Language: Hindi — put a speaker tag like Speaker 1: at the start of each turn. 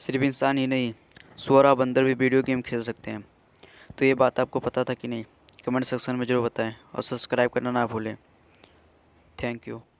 Speaker 1: सिर्फ इंसान ही नहीं सोरा और बंदर भी वीडियो गेम खेल सकते हैं तो ये बात आपको पता था कि नहीं कमेंट सेक्शन में ज़रूर बताएं और सब्सक्राइब करना ना भूलें थैंक यू